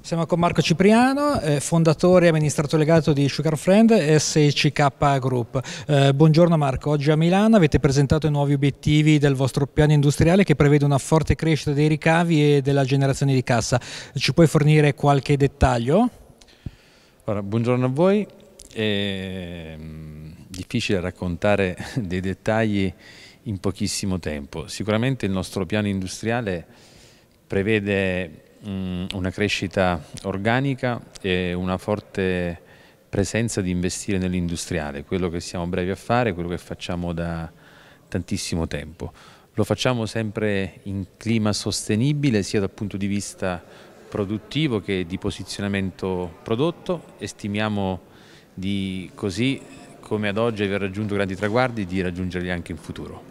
Siamo con Marco Cipriano, eh, fondatore e amministratore legato di Sugar Friend SCK Group. Eh, buongiorno Marco, oggi a Milano avete presentato i nuovi obiettivi del vostro piano industriale che prevede una forte crescita dei ricavi e della generazione di cassa. Ci puoi fornire qualche dettaglio? Allora, buongiorno a voi. E ehm, difficile raccontare dei dettagli in pochissimo tempo. Sicuramente il nostro piano industriale prevede mm, una crescita organica e una forte presenza di investire nell'industriale, quello che siamo brevi a fare, quello che facciamo da tantissimo tempo. Lo facciamo sempre in clima sostenibile sia dal punto di vista produttivo che di posizionamento prodotto e stimiamo di così come ad oggi aver raggiunto grandi traguardi di raggiungerli anche in futuro.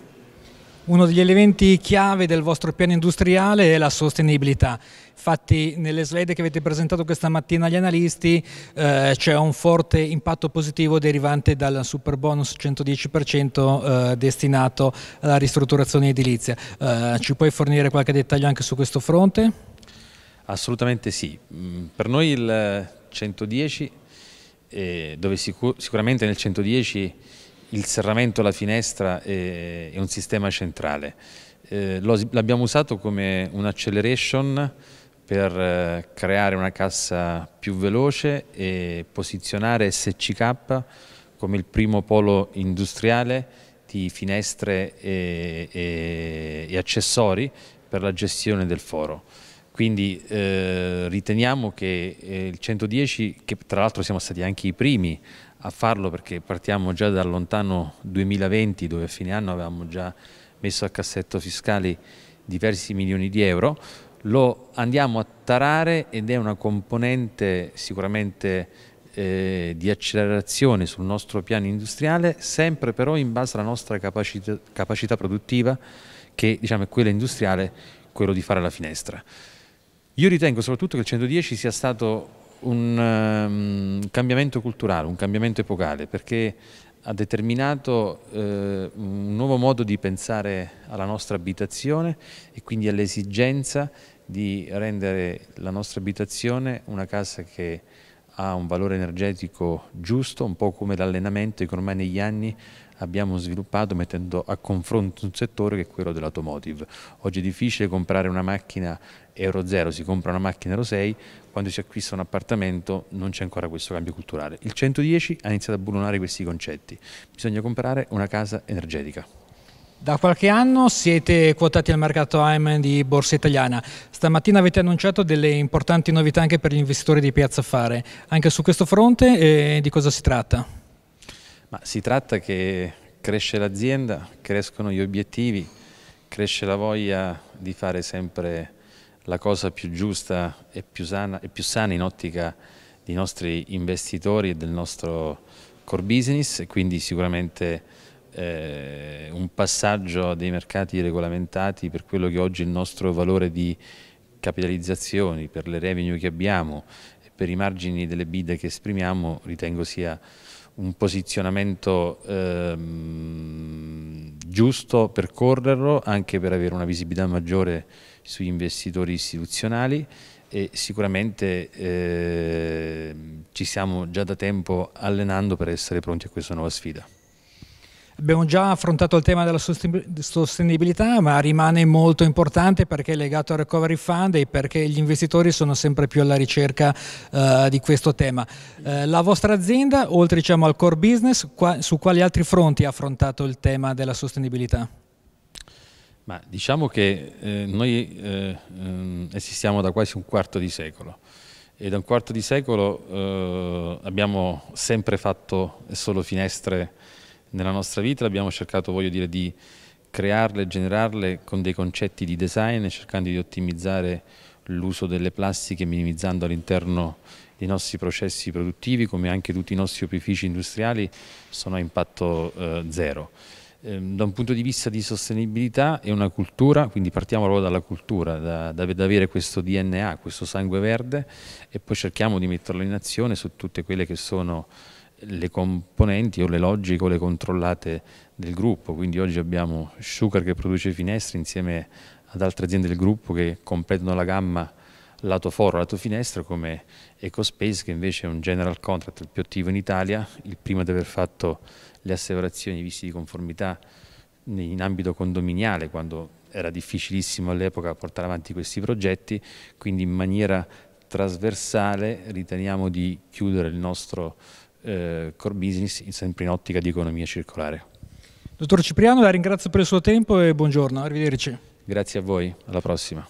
Uno degli elementi chiave del vostro piano industriale è la sostenibilità. Infatti nelle slide che avete presentato questa mattina agli analisti eh, c'è un forte impatto positivo derivante dal super bonus 110% eh, destinato alla ristrutturazione edilizia. Eh, ci puoi fornire qualche dettaglio anche su questo fronte? Assolutamente sì. Mm, per noi il 110% eh, dove sicur sicuramente nel 110 il serramento alla finestra è, è un sistema centrale. Eh, l'abbiamo usato come un acceleration per eh, creare una cassa più veloce e posizionare SCK come il primo polo industriale di finestre e, e, e accessori per la gestione del foro. Quindi eh, riteniamo che eh, il 110, che tra l'altro siamo stati anche i primi a farlo perché partiamo già dal lontano 2020 dove a fine anno avevamo già messo a cassetto fiscale diversi milioni di euro, lo andiamo a tarare ed è una componente sicuramente eh, di accelerazione sul nostro piano industriale, sempre però in base alla nostra capacità, capacità produttiva che diciamo, è quella industriale, quello di fare la finestra. Io ritengo soprattutto che il 110 sia stato un um, cambiamento culturale, un cambiamento epocale, perché ha determinato eh, un nuovo modo di pensare alla nostra abitazione e quindi all'esigenza di rendere la nostra abitazione una casa che ha un valore energetico giusto, un po' come l'allenamento che ormai negli anni abbiamo sviluppato mettendo a confronto un settore che è quello dell'automotive. Oggi è difficile comprare una macchina Euro 0, si compra una macchina Euro 6, quando si acquista un appartamento non c'è ancora questo cambio culturale. Il 110 ha iniziato a bullonare questi concetti, bisogna comprare una casa energetica. Da qualche anno siete quotati al mercato AIM di Borsa Italiana. Stamattina avete annunciato delle importanti novità anche per gli investitori di Piazza Affare. Anche su questo fronte eh, di cosa si tratta? Ma si tratta che cresce l'azienda, crescono gli obiettivi, cresce la voglia di fare sempre la cosa più giusta e più sana, e più sana in ottica dei nostri investitori e del nostro core business e quindi sicuramente eh, un passaggio dei mercati regolamentati per quello che oggi è il nostro valore di capitalizzazioni, per le revenue che abbiamo, per i margini delle bide che esprimiamo, ritengo sia un posizionamento ehm, giusto per correrlo, anche per avere una visibilità maggiore sugli investitori istituzionali e sicuramente eh, ci stiamo già da tempo allenando per essere pronti a questa nuova sfida. Abbiamo già affrontato il tema della sostenibilità, ma rimane molto importante perché è legato al recovery fund e perché gli investitori sono sempre più alla ricerca uh, di questo tema. Uh, la vostra azienda, oltre diciamo, al core business, qua, su quali altri fronti ha affrontato il tema della sostenibilità? Ma diciamo che eh, noi eh, ehm, esistiamo da quasi un quarto di secolo e da un quarto di secolo eh, abbiamo sempre fatto solo finestre nella nostra vita abbiamo cercato, voglio dire, di crearle, generarle con dei concetti di design, cercando di ottimizzare l'uso delle plastiche, minimizzando all'interno i nostri processi produttivi, come anche tutti i nostri opifici industriali, sono a impatto eh, zero. Ehm, da un punto di vista di sostenibilità e una cultura, quindi partiamo proprio dalla cultura, da, da, da, avere questo DNA, questo sangue verde e poi cerchiamo di metterlo in azione su tutte quelle che sono le componenti o le logiche o le controllate del gruppo, quindi oggi abbiamo Sugar che produce finestre insieme ad altre aziende del gruppo che completano la gamma lato foro, lato finestra come EcoSpace che invece è un general contract il più attivo in Italia, il primo ad aver fatto le asseverazioni visti di conformità in ambito condominiale quando era difficilissimo all'epoca portare avanti questi progetti, quindi in maniera trasversale riteniamo di chiudere il nostro eh, core business sempre in ottica di economia circolare. Dottor Cipriano, la ringrazio per il suo tempo e buongiorno, arrivederci. Grazie a voi, alla prossima.